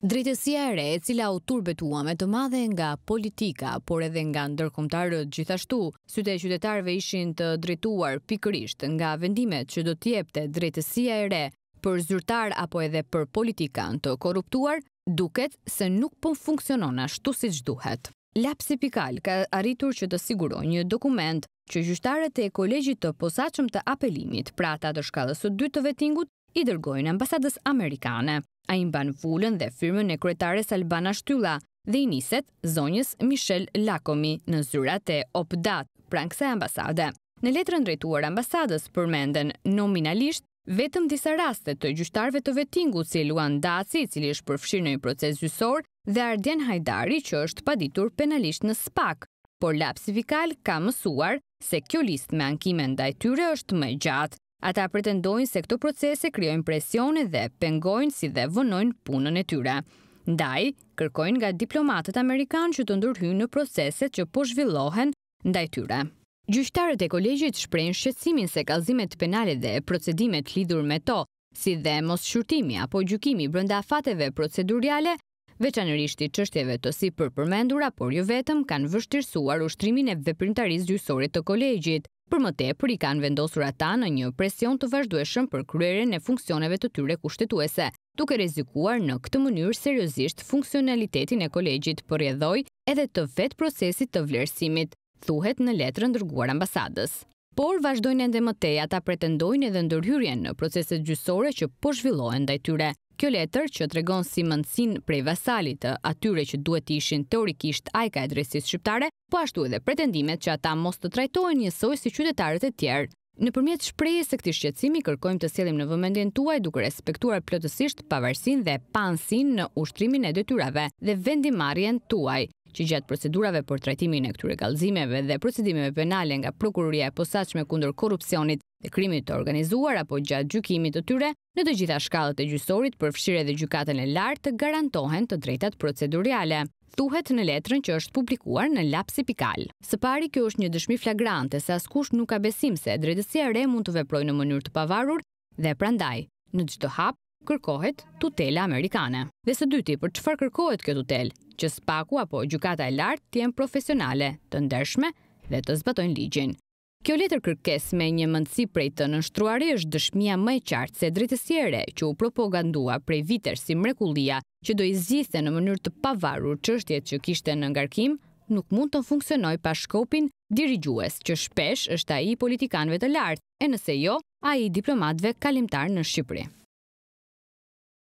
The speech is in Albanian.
Drejtësia e re, e cila u turbetua me të madhe nga politika, por edhe nga ndërkomtarët gjithashtu, syte e qytetarve ishin të drejtuar pikërisht nga vendimet që do tjepte drejtësia e re për zyrtar apo edhe për politikan të korruptuar, duket se nuk po funksionon ashtu si duhet. Lapsi Pikal ka arritur që të siguroj një dokument që gjyshtarët e kolegjit të posaqëm të apelimit, pra të shkallës të dytë të vetingut, i dërgojnë ambasadës amerikane. A imban vullën dhe firmën e kretares Albana Shtylla dhe i niset zonjës Michel Lakomi në zyrat e opdat prangse ambasade. Në letrën drejtuar ambasadës përmenden nominalisht vetëm disa rastet të gjyshtarve të vetingu si luan daci cili është përfshirë në i proces gjysor dhe Ardjen Hajdari që është paditur penalisht në spak, por lapsifikal ka mësuar se kjo list me ankimen dajtyre është më gjatë. Ata pretendojnë se këto procese kryojnë presione dhe pengojnë si dhe vënojnë punën e tyre. Ndaj, kërkojnë nga diplomatët Amerikanë që të ndërhyjnë në proceset që po zhvillohen ndaj tyre. Gjyqtarët e kolegjit shprejnë shqetsimin se kalzimet penale dhe procedimet lidhur me to, si dhe mos shqyrtimi apo gjukimi brënda fateve proceduriale, veçanërishti qështjeve të si përmendura, por jo vetëm kanë vështirësuar ushtrimin e veprintaris gjysorit të kolegjit, Për më tepër, i kanë vendosur ata në një presion të vazhdueshëm për kryere e funksioneve të tyre kushtetuese, duke rezikuar në këtë mënyrë seriosisht funksionalitetin e kolegjit për jedhoj edhe të vetë procesit të vlerësimit, thuhet në letrë ndërguar ambasadës. Por, vazhdojnë ende më ta ata pretendojnë edhe ndërhyrjen në proceset gjysore që po zhvillohen dhe tyre. Kjo letër që të regon si mëndësin prej vasalit të atyre që duhet ishin teorikisht ajka e dresis shqiptare, po ashtu edhe pretendimet që ata mos të trajtojnë njësoj si qytetarët e tjerë. Në përmjet shprejës se këti shqecimi, kërkojmë të selim në vëmendin tuaj duke respektuar plotësisht pavarsin dhe pansin në ushtrimin e dëtyrave dhe vendimarjen tuaj që gjatë procedurave për trajtimin e këture kalzimeve dhe procedimeve penale nga prokuroria e posaqme kundur korupcionit dhe krimit të organizuar apo gjatë gjukimit të tyre, në të gjitha shkallët e gjysorit fshire dhe gjukatën e lartë të garantohen të drejtat proceduriale. Thuhet në letrën që është publikuar në lapsi pikal. Së pari, kjo është një dëshmi flagrante se askush nuk ka besim se drejtësia re mund të veproj në mënyrë të pavarur dhe prandaj, në gjithë të hapë, kërkohet tutela amerikane. Dhe së dyti, për qëfar kërkohet kjo tutel, që spaku apo gjukata e lartë tjenë profesionale, të ndershme dhe të zbatojnë ligjin. Kjo letër kërkes me një mëndësi prej të nështruari është dëshmia më e qartë se dritesjere që u propagandua prej viter si mrekulia që do i zithë në mënyrë të pavarur që është jetë që kishtë në ngarkim, nuk mund të funksionoj pa shkopin dirigjues që shpesh është a i politikanve të lartë e nëse jo a i diplomatve kalimtar në Shqipëri.